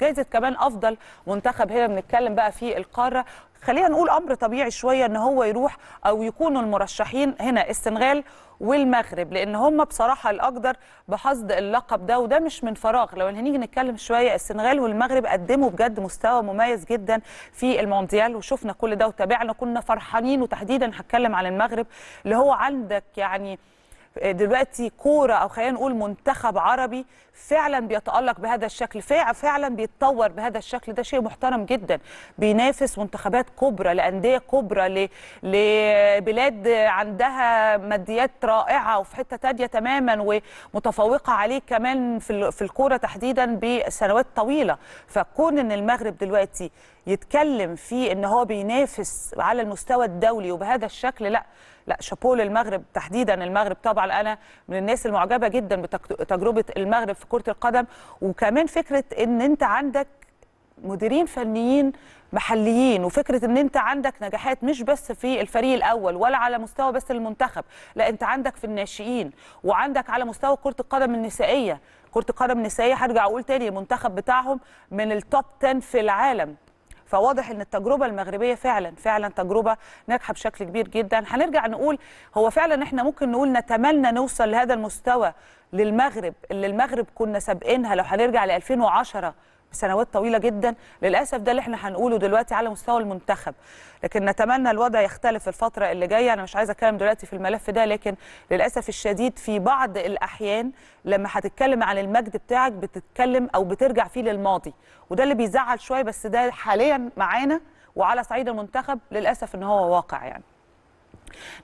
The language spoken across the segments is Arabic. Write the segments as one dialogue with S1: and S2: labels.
S1: جائزه كمان افضل منتخب هنا بنتكلم بقى في القاره خلينا نقول امر طبيعي شويه ان هو يروح او يكونوا المرشحين هنا السنغال والمغرب لان هم بصراحه الاقدر بحصد اللقب ده وده مش من فراغ لو هنيجي نتكلم شويه السنغال والمغرب قدموا بجد مستوى مميز جدا في المونديال وشفنا كل ده وتابعنا كنا فرحانين وتحديدا هتكلم عن المغرب اللي هو عندك يعني دلوقتي كوره او خلينا نقول منتخب عربي فعلا بيتالق بهذا الشكل فعلا بيتطور بهذا الشكل ده شيء محترم جدا بينافس منتخبات كبرى لانديه كبرى لبلاد عندها ماديات رائعه وفي حته تانية تماما ومتفوقه عليه كمان في في الكوره تحديدا بسنوات طويله فكون ان المغرب دلوقتي يتكلم في ان هو بينافس على المستوى الدولي وبهذا الشكل لا لا شابو للمغرب تحديدا المغرب طبعا انا من الناس المعجبه جدا بتجربه المغرب في كره القدم وكمان فكره ان انت عندك مديرين فنيين محليين وفكره ان انت عندك نجاحات مش بس في الفريق الاول ولا على مستوى بس المنتخب لا انت عندك في الناشئين وعندك على مستوى كره القدم النسائيه كره القدم النسائيه هرجع اقول تاني المنتخب بتاعهم من التوب 10 في العالم فواضح ان التجربه المغربيه فعلا فعلا تجربه ناجحه بشكل كبير جدا هنرجع نقول هو فعلا احنا ممكن نقول نتمنى نوصل لهذا المستوى للمغرب اللي المغرب كنا سابقينها لو هنرجع ل 2010 سنوات طويله جدا للاسف ده اللي احنا هنقوله دلوقتي على مستوى المنتخب لكن نتمنى الوضع يختلف الفتره اللي جايه انا مش عايزه اتكلم دلوقتي في الملف ده لكن للاسف الشديد في بعض الاحيان لما هتتكلم عن المجد بتاعك بتتكلم او بترجع فيه للماضي وده اللي بيزعل شويه بس ده حاليا معانا وعلى صعيد المنتخب للاسف ان هو واقع يعني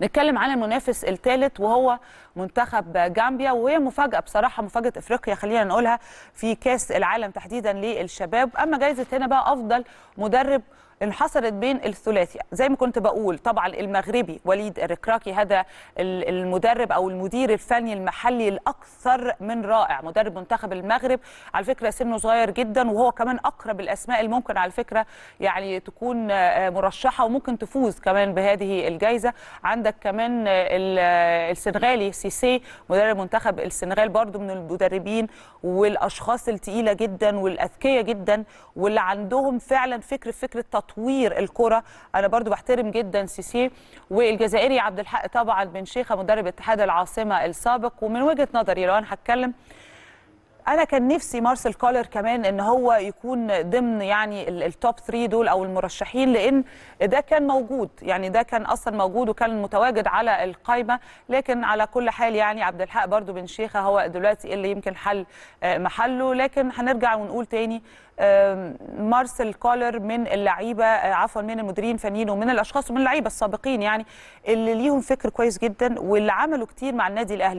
S1: نتكلم على المنافس الثالث وهو منتخب جامبيا وهي مفاجاه بصراحه مفاجاه افريقيا خلينا نقولها في كاس العالم تحديدا للشباب اما جايزه هنا بقى افضل مدرب انحصرت بين الثلاثي زي ما كنت بقول طبعا المغربي وليد الركراكي هذا المدرب او المدير الفني المحلي الاكثر من رائع مدرب منتخب المغرب على فكره سنه صغير جدا وهو كمان اقرب الاسماء اللي ممكن على فكره يعني تكون آه، مرشحه وممكن تفوز كمان بهذه الجائزه عندك كمان آه، آه، السنغالي سيسي مدرب منتخب السنغال برضو من المدربين والاشخاص الثقيله جدا والاذكياء جدا واللي عندهم فعلا فكر فكره تطوير تطوير الكره انا برضو بحترم جدا سيسي والجزائري عبد الحق طبعا بن شيخه مدرب اتحاد العاصمه السابق ومن وجهه نظري لو انا هتكلم انا كان نفسي مارسيل كولر كمان ان هو يكون ضمن يعني التوب 3 دول او المرشحين لان ده كان موجود يعني ده كان اصلا موجود وكان متواجد على القائمه لكن على كل حال يعني عبد الحق برضو بن شيخه هو دلوقتي اللي يمكن حل آه، محله لكن هنرجع ونقول تاني مارسيل كولر من اللعيبه آه، عفوا من المديرين الفنيين ومن الاشخاص ومن اللعيبه السابقين يعني اللي ليهم فكر كويس جدا واللي عملوا كتير مع النادي الاهلي